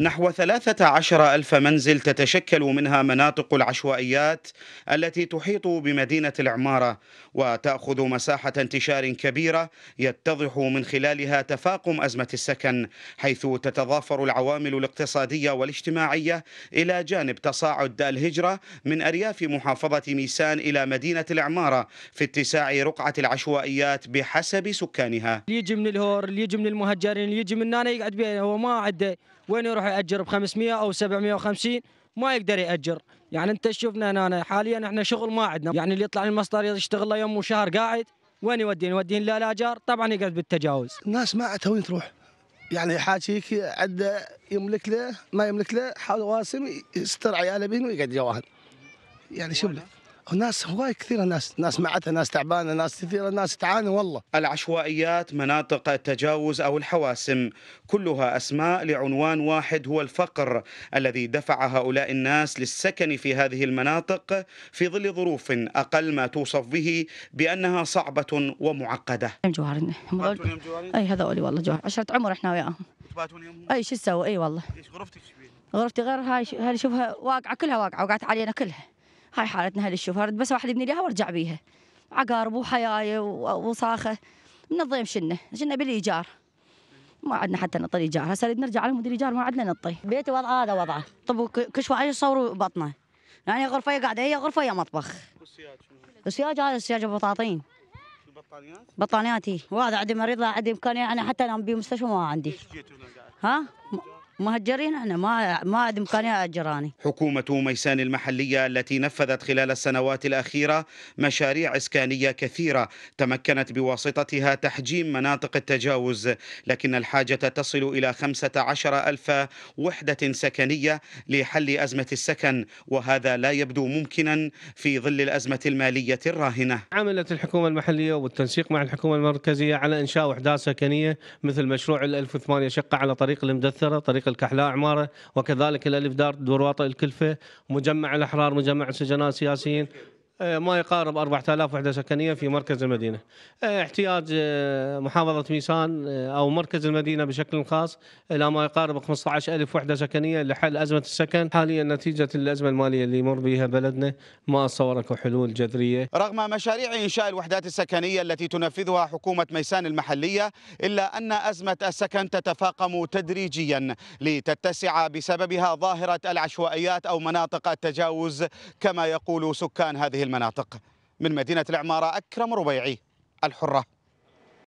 نحو 13 ألف منزل تتشكل منها مناطق العشوائيات التي تحيط بمدينة العمارة وتأخذ مساحة انتشار كبيرة يتضح من خلالها تفاقم أزمة السكن حيث تتضافر العوامل الاقتصادية والاجتماعية إلى جانب تصاعد الهجرة من أرياف محافظة ميسان إلى مدينة العمارة في اتساع رقعة العشوائيات بحسب سكانها اللي يجي من الهور اللي يجي من المهجرين اللي يجي من هنا يقعد بيه هو ما عنده وين يروح ياجر ب 500 او 750 ما يقدر ياجر يعني انت شفنا انا حاليا احنا شغل ما عندنا يعني اللي يطلع المصدر يشتغل له يوم وشهر قاعد وين يودين يودين لا الاجار طبعا يقعد بالتجاوز الناس ما عاد وين تروح يعني حاجيك عد يملك له ما يملك له حاول واسم يستر عياله بين ويقعد جواهن يعني شو ناس هواي كثيره ناس ناس معتها ناس تعبانه ناس كثيره ناس تعاني والله العشوائيات مناطق التجاوز او الحواسم كلها اسماء لعنوان واحد هو الفقر الذي دفع هؤلاء الناس للسكن في هذه المناطق في ظل ظروف اقل ما توصف به بانها صعبه ومعقده جوارنا اي اولي والله جوار عشرة عمر احنا وياهم اي شو تسوي اي والله ايش غرفتك غرفتي غير هاي هاي شوفها واقعه كلها واقعه وقعت علينا كلها هاي حالتنا هل الشوفرد بس واحد يبني لها وارجع بيها عقارب وحيايه وصاخه من الضيم شنه شنه بالايجار ما عندنا حتى نطي الايجار هسه نرجع على مدير الايجار ما عندنا نطي بيتي وضعه هذا وضعه طب شوي يصوروا بطنه يعني غرفه قاعده هي غرفه يا مطبخ السياج هذا السياج بطاطين بطانيات بطانياتي إيه. وهذا عندي مريض لا عندي امكانيه انا حتى انام بمستشفى ما عندي ها مهجرين احنا ما ما عندي امكانيه اجراني. حكومه ميسان المحليه التي نفذت خلال السنوات الاخيره مشاريع اسكانيه كثيره تمكنت بواسطتها تحجيم مناطق التجاوز لكن الحاجه تصل الى 15000 وحده سكنيه لحل ازمه السكن وهذا لا يبدو ممكنا في ظل الازمه الماليه الراهنه. عملت الحكومه المحليه والتنسيق مع الحكومه المركزيه على انشاء وحدات سكنيه مثل مشروع ال 1008 شقه على طريق المدثره طريق الكحلاء عماره وكذلك الالف دار دور واطئ الكلفه مجمع الاحرار مجمع السجناء السياسيين آه، ما يقارب 4000 وحده سكنيه في مركز المدينه. آه، احتياج آه، محافظه ميسان او مركز المدينه بشكل خاص الى ما يقارب 15000 وحده سكنيه لحل ازمه السكن، حاليا نتيجه الازمه الماليه اللي يمر بها بلدنا ما اتصور حلول جذريه. رغم مشاريع انشاء الوحدات السكنيه التي تنفذها حكومه ميسان المحليه الا ان ازمه السكن تتفاقم تدريجيا لتتسع بسببها ظاهره العشوائيات او مناطق التجاوز كما يقول سكان هذه المناطق من مدينة العمارة أكرم ربيعي الحرة